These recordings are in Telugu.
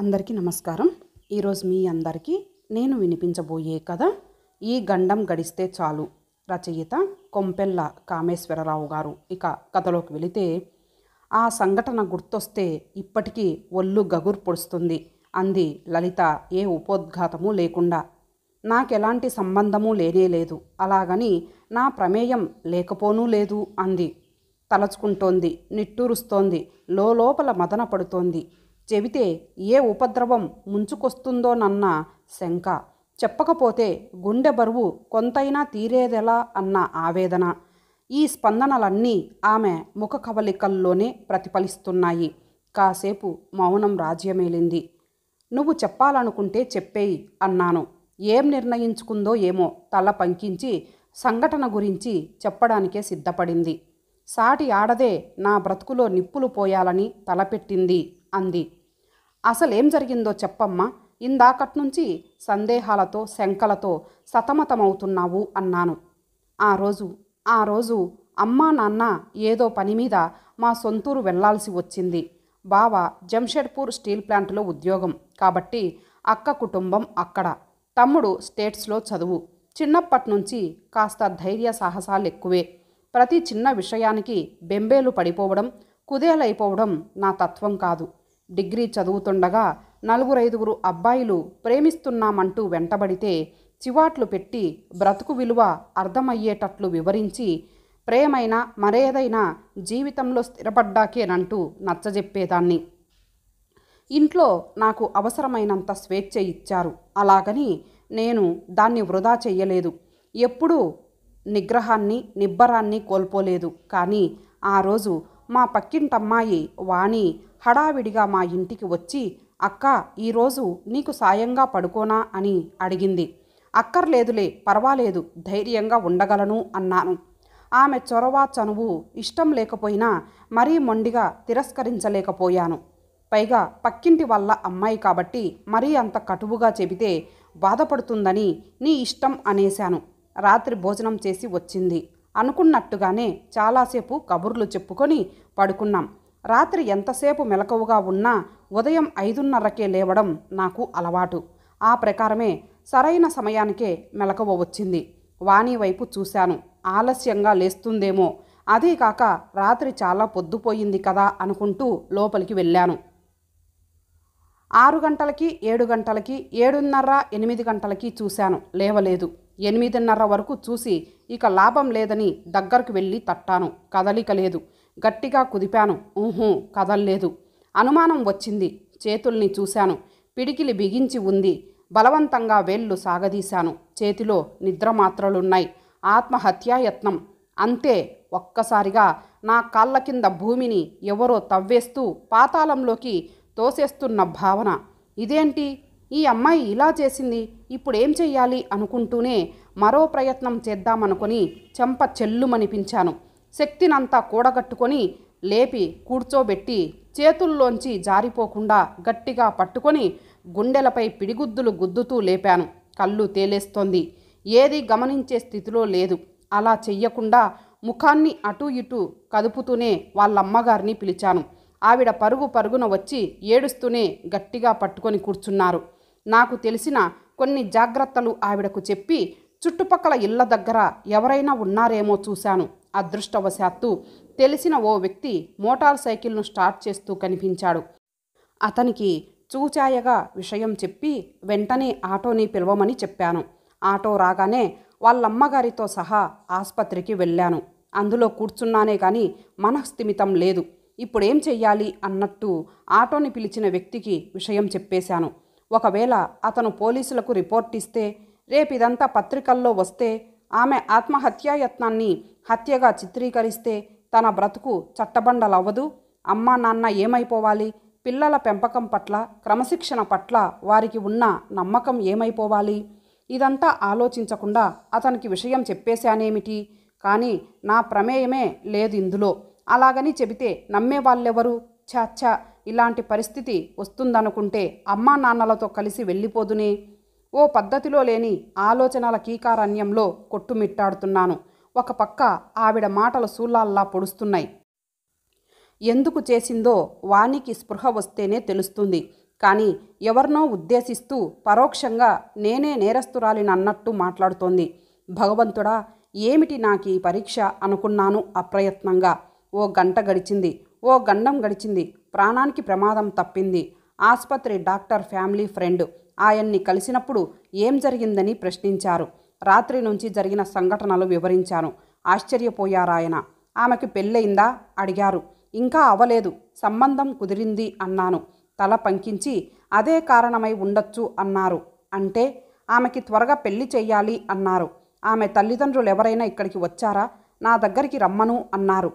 అందరికీ నమస్కారం ఈరోజు మీ అందరికీ నేను వినిపించబోయే కథ ఈ గండం గడిస్తే చాలు రచయిత కొంపెల్ల కామేశ్వరరావు గారు ఇక కథలోకి వెళితే ఆ సంఘటన గుర్తొస్తే ఇప్పటికీ ఒళ్ళు గగురు పొడుస్తుంది అంది లలిత ఏ ఉపోద్ఘాతము లేకుండా నాకెలాంటి సంబంధము లేనే లేదు అలాగని నా ప్రమేయం లేకపోనూ లేదు అంది తలచుకుంటోంది నిట్టూరుస్తోంది లోపల మదన పడుతోంది చెబితే ఏ ఉపద్రవం ముంచుకొస్తుందోనన్న శంక చెప్పకపోతే గుండె బరువు కొంతైనా తీరేదెలా అన్న ఆవేదన ఈ స్పందనలన్నీ ఆమె ముఖ కవలికల్లోనే ప్రతిఫలిస్తున్నాయి కాసేపు మౌనం రాజ్యమేలింది నువ్వు చెప్పాలనుకుంటే చెప్పేయి అన్నాను ఏం నిర్ణయించుకుందో ఏమో తల పంకించి సంఘటన గురించి చెప్పడానికే సిద్ధపడింది సాటి ఆడదే నా బ్రతుకులో నిప్పులు పోయాలని తలపెట్టింది అంది అసలేం జరిగిందో చెప్పమ్మా ఇందాకట్నుంచి సందేహాలతో శంకలతో సతమతమవుతున్నావు అన్నాను ఆ రోజు ఆ రోజు అమ్మా నాన్న ఏదో పని మీద మా సొంతూరు వెళ్లాల్సి వచ్చింది బావ జంషెడ్పూర్ స్టీల్ ప్లాంట్లో ఉద్యోగం కాబట్టి అక్క కుటుంబం అక్కడ తమ్ముడు స్టేట్స్లో చదువు చిన్నప్పటి నుంచి కాస్త ధైర్య సాహసాలు ఎక్కువే ప్రతి చిన్న విషయానికి బెంబేలు పడిపోవడం కుదేలైపోవడం నా తత్వం కాదు డిగ్రీ చదువుతుండగా నలుగురైదుగురు అబ్బాయిలు ప్రేమిస్తున్నామంటూ వెంటబడితే చివాట్లు పెట్టి బ్రతుకు విలువ అర్థమయ్యేటట్లు వివరించి ప్రేమైనా మరేదైనా జీవితంలో స్థిరపడ్డాకేనంటూ నచ్చజెప్పేదాన్ని ఇంట్లో నాకు అవసరమైనంత స్వేచ్ఛ ఇచ్చారు అలాగని నేను దాన్ని వృధా చెయ్యలేదు ఎప్పుడూ నిగ్రహాన్ని నిబ్బరాన్ని కోల్పోలేదు కానీ ఆ రోజు మా పక్కింటమ్మాయి వాణి హడావిడిగా మా ఇంటికి వచ్చి అక్క ఈరోజు నీకు సాయంగా పడుకోనా అని అడిగింది అక్కర్లేదులే పర్వాలేదు ధైర్యంగా ఉండగలను అన్నాను ఆమె చొరవ చనువు ఇష్టం లేకపోయినా మరీ మొండిగా తిరస్కరించలేకపోయాను పైగా పక్కింటి వల్ల అమ్మాయి కాబట్టి మరీ అంత కటువుగా చెబితే బాధపడుతుందని నీ ఇష్టం అనేశాను రాత్రి భోజనం చేసి వచ్చింది అనుకున్నట్టుగానే చాలాసేపు కబుర్లు చెప్పుకొని పడుకున్నాం రాత్రి ఎంతసేపు మెలకువగా ఉన్నా ఉదయం ఐదున్నరకే లేవడం నాకు అలవాటు ఆ ప్రకారమే సరైన సమయానికే మెలకువ వచ్చింది వాణి వైపు చూశాను ఆలస్యంగా లేస్తుందేమో అదే కాక రాత్రి చాలా పొద్దుపోయింది కదా అనుకుంటూ లోపలికి వెళ్ళాను ఆరు గంటలకి ఏడు గంటలకి ఏడున్నర ఎనిమిది గంటలకి చూశాను లేవలేదు ఎనిమిదిన్నర వరకు చూసి ఇక లాభం లేదని దగ్గరకు వెళ్ళి తట్టాను కదలిక లేదు గట్టిగా కుదిపాను ఊహూ కదల్లేదు అనుమానం వచ్చింది చేతుల్ని చూశాను పిడికిలి బిగించి ఉంది బలవంతంగా వేళ్లు సాగదీశాను చేతిలో నిద్ర మాత్రలున్నాయి ఆత్మహత్యాయత్నం అంతే ఒక్కసారిగా నా కాళ్ళ కింద భూమిని ఎవరో తవ్వేస్తూ పాతాళంలోకి తోసేస్తున్న భావన ఇదేంటి ఈ అమ్మాయి ఇలా చేసింది ఇప్పుడేం చెయ్యాలి అనుకుంటూనే మరో ప్రయత్నం చేద్దామనుకుని చెంప చెల్లుమనిపించాను శక్తినంతా కూడగట్టుకొని లేపి కూర్చోబెట్టి చేతుల్లోంచి జారిపోకుండా గట్టిగా పట్టుకొని గుండెలపై పిడిగుద్దులు గుద్దుతూ లేపాను కళ్ళు తేలేస్తోంది ఏది గమనించే స్థితిలో లేదు అలా చెయ్యకుండా ముఖాన్ని అటూ ఇటూ కదుపుతూనే వాళ్ళమ్మగారిని పిలిచాను ఆవిడ పరుగు పరుగున వచ్చి ఏడుస్తూనే గట్టిగా పట్టుకొని కూర్చున్నారు నాకు తెలిసిన కొన్ని జాగ్రత్తలు ఆవిడకు చెప్పి చుట్టుపక్కల ఇళ్ల దగ్గర ఎవరైనా ఉన్నారేమో చూశాను అదృష్టవశాత్తు తెలిసిన ఓ వ్యక్తి మోటార్ సైకిల్ను స్టార్ట్ చేస్తూ కనిపించాడు అతనికి చూచాయగా విషయం చెప్పి వెంటనే ఆటోని పిలవమని చెప్పాను ఆటో రాగానే వాళ్ళమ్మగారితో సహా ఆసుపత్రికి వెళ్ళాను అందులో కూర్చున్నానే కానీ మనఃస్థిమితం లేదు ఇప్పుడేం చెయ్యాలి అన్నట్టు ఆటోని పిలిచిన వ్యక్తికి విషయం చెప్పేశాను ఒకవేళ అతను పోలీసులకు రిపోర్ట్ ఇస్తే రేపు ఇదంతా పత్రికల్లో వస్తే ఆమె ఆత్మహత్యాయత్నాన్ని హత్యగా చిత్రీకరిస్తే తన బ్రతుకు చట్టబండలవ్వదు అమ్మా నాన్న ఏమైపోవాలి పిల్లల పెంపకం పట్ల క్రమశిక్షణ పట్ల వారికి ఉన్న నమ్మకం ఏమైపోవాలి ఇదంతా ఆలోచించకుండా అతనికి విషయం చెప్పేశానేమిటి కానీ నా ప్రమేయమే లేదు ఇందులో అలాగని చెబితే నమ్మే వాళ్ళెవరు ఇలాంటి పరిస్థితి వస్తుందనుకుంటే అమ్మా నాన్నలతో కలిసి వెళ్ళిపోదునే ఓ పద్ధతిలో లేని ఆలోచనల కీకారణ్యంలో కొట్టుమిట్టాడుతున్నాను ఒక పక్క ఆవిడ మాటలు సూలాల్లా పొడుస్తున్నాయి ఎందుకు చేసిందో వానికి స్పృహ వస్తేనే తెలుస్తుంది కానీ ఎవరినో ఉద్దేశిస్తూ పరోక్షంగా నేనే నేరస్తురాలినన్నట్టు మాట్లాడుతోంది భగవంతుడా ఏమిటి నాకు ఈ పరీక్ష అనుకున్నాను అప్రయత్నంగా ఓ గంట గడిచింది ఓ గండం గడిచింది ప్రాణానికి ప్రమాదం తప్పింది ఆసుపత్రి డాక్టర్ ఫ్యామిలీ ఫ్రెండ్ ఆయన్ని కలిసినప్పుడు ఏం జరిగిందని ప్రశ్నించారు రాత్రి నుంచి జరిగిన సంఘటనలు వివరించాను ఆశ్చర్యపోయారాయన ఆమెకి పెళ్ళయిందా అడిగారు ఇంకా అవలేదు సంబంధం కుదిరింది అన్నాను తల పంకించి అదే కారణమై ఉండొచ్చు అన్నారు అంటే ఆమెకి త్వరగా పెళ్లి చేయాలి అన్నారు ఆమె తల్లిదండ్రులు ఎవరైనా ఇక్కడికి వచ్చారా నా దగ్గరికి రమ్మను అన్నారు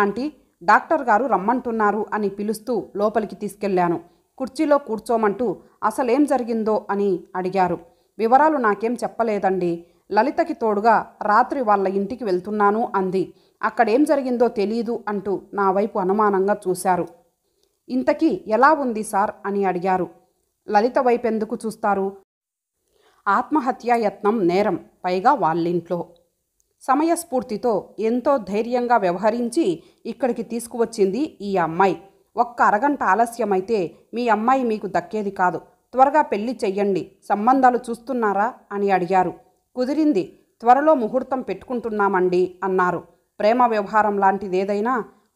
ఆంటీ డాక్టర్ గారు రమ్మంటున్నారు అని పిలుస్తూ లోపలికి తీసుకెళ్లాను కుర్చీలో కూర్చోమంటూ అసలేం జరిగిందో అని అడిగారు వివరాలు నాకేం చెప్పలేదండి లలితకి తోడుగా రాత్రి వాళ్ళ ఇంటికి వెళ్తున్నాను అంది అక్కడేం జరిగిందో తెలీదు అంటూ నా వైపు అనుమానంగా చూశారు ఇంతకీ ఎలా ఉంది సార్ అని అడిగారు లలిత వైపెందుకు చూస్తారు ఆత్మహత్య యత్నం నేరం పైగా వాళ్ళింట్లో సమయస్ఫూర్తితో ఎంతో ధైర్యంగా వ్యవహరించి ఇక్కడికి తీసుకువచ్చింది ఈ అమ్మాయి ఒక్క అరగంట ఆలస్యమైతే మీ అమ్మాయి మీకు దక్కేది కాదు త్వరగా పెళ్లి చెయ్యండి సంబంధాలు చూస్తున్నారా అని అడిగారు కుదిరింది త్వరలో ముహూర్తం పెట్టుకుంటున్నామండి అన్నారు ప్రేమ వ్యవహారం లాంటిదేదైనా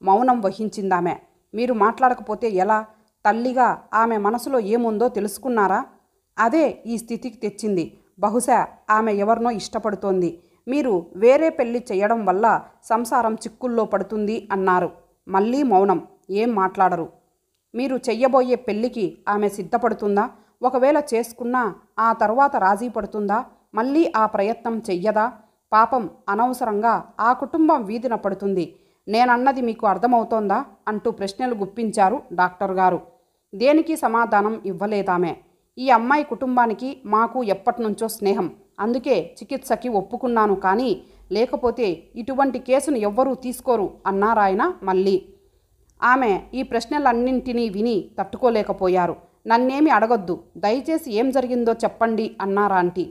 మౌనం వహించిందామె మీరు మాట్లాడకపోతే ఎలా తల్లిగా ఆమె మనసులో ఏముందో తెలుసుకున్నారా అదే ఈ స్థితికి తెచ్చింది బహుశా ఆమె ఎవరినో ఇష్టపడుతోంది మీరు వేరే పెళ్లి చేయడం వల్ల సంసారం చిక్కుల్లో పడుతుంది అన్నారు మళ్ళీ మౌనం ఏం మాట్లాడరు మీరు చెయ్యబోయే పెళ్లికి ఆమె సిద్ధపడుతుందా ఒకవేళ చేసుకున్నా ఆ తర్వాత రాజీ పడుతుందా మళ్ళీ ఆ ప్రయత్నం చెయ్యదా పాపం అనవసరంగా ఆ కుటుంబం వీధిన పడుతుంది నేనన్నది మీకు అర్థమవుతోందా అంటూ ప్రశ్నలు గుప్పించారు డాక్టర్ గారు దేనికి సమాధానం ఇవ్వలేదామే ఈ అమ్మాయి కుటుంబానికి మాకు ఎప్పటినుంచో స్నేహం అందుకే చికిత్సకి ఒప్పుకున్నాను కానీ లేకపోతే ఇటువంటి కేసును ఎవ్వరూ తీసుకోరు అన్నారాయన మళ్ళీ ఆమె ఈ ప్రశ్నలన్నింటినీ విని తట్టుకోలేకపోయారు నన్నేమి అడగొద్దు దయచేసి ఏం జరిగిందో చెప్పండి అన్నారాంటి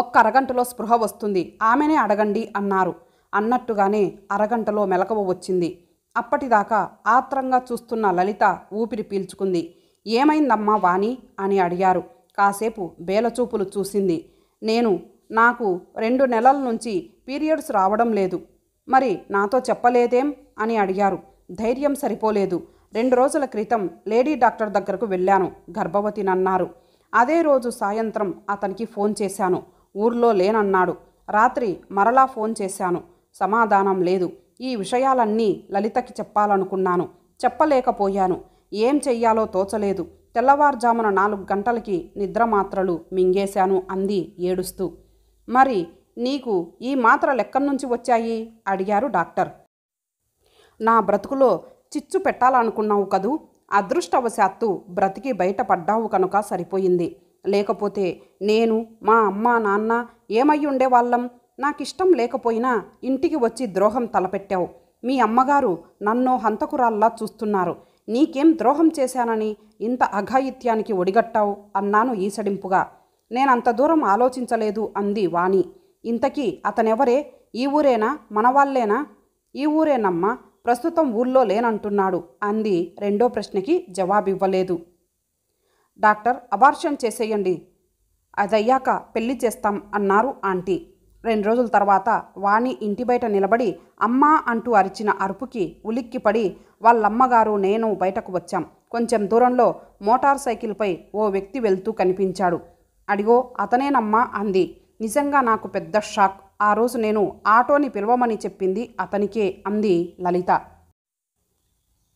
ఒక్క అరగంటలో స్పృహ వస్తుంది ఆమెనే అడగండి అన్నారు అన్నట్టుగానే అరగంటలో మెలకువ వచ్చింది అప్పటిదాకా ఆత్రంగా చూస్తున్న లలిత ఊపిరి పీల్చుకుంది ఏమైందమ్మా వాణి అని అడిగారు కాసేపు బేలచూపులు చూసింది నేను నాకు రెండు నెలల నుంచి పీరియడ్స్ రావడం లేదు మరి నాతో చెప్పలేదేం అని అడిగారు ధైర్యం సరిపోలేదు రెండు రోజుల క్రితం లేడీ డాక్టర్ దగ్గరకు వెళ్ళాను గర్భవతినన్నారు అదే రోజు సాయంత్రం అతనికి ఫోన్ చేశాను ఊర్లో లేనన్నాడు రాత్రి మరలా ఫోన్ చేశాను సమాధానం లేదు ఈ విషయాలన్నీ లలితకి చెప్పాలనుకున్నాను చెప్పలేకపోయాను ఏం చెయ్యాలో తోచలేదు తెల్లవారుజామున నాలుగు గంటలకి నిద్ర మాత్రలు మింగేశాను అంది ఏడుస్తూ మరి నీకు ఈ మాత్ర లెక్కనుంచి నుంచి వచ్చాయి అడిగారు డాక్టర్ నా బ్రతుకులో చిచ్చు పెట్టాలనుకున్నావు కదూ అదృష్టవశాత్తు బ్రతికి బయటపడ్డావు కనుక సరిపోయింది లేకపోతే నేను మా అమ్మ నాన్న ఏమై ఉండేవాళ్ళం నాకిష్టం లేకపోయినా ఇంటికి వచ్చి ద్రోహం తలపెట్టావు మీ అమ్మగారు నన్ను హంతకురాల్లా చూస్తున్నారు నీకేం ద్రోహం చేశానని ఇంత అఘాయిత్యానికి ఒడిగట్టావు అన్నాను ఈసడింపుగా నేనంత దూరం ఆలోచించలేదు అంది వాణి ఇంతకీ అతనెవరే ఈ ఊరేనా మనవాళ్లేనా ఈ ఊరేనమ్మా ప్రస్తుతం ఊళ్ళో లేనంటున్నాడు అంది రెండో ప్రశ్నకి జవాబివ్వలేదు డాక్టర్ అబార్షన్ చేసేయండి అదయ్యాక పెళ్లి చేస్తాం అన్నారు ఆంటీ రెండు రోజుల తర్వాత వాణి ఇంటి బయట నిలబడి అమ్మా అంటూ అరిచిన అరుపుకి ఉలిక్కిపడి వాళ్ళమ్మగారు నేను బయటకు వచ్చాం కొంచెం దూరంలో మోటార్ సైకిల్పై ఓ వ్యక్తి వెళ్తూ కనిపించాడు అడిగో అతనేనమ్మా అంది నిజంగా నాకు పెద్ద షాక్ ఆ రోజు నేను ఆటోని పిలవమని చెప్పింది అతనికే అంది లలిత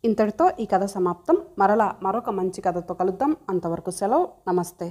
ఇంతటితో ఈ కథ సమాప్తం మరలా మరొక మంచి కథతో కలుద్దాం అంతవరకు సెలవు నమస్తే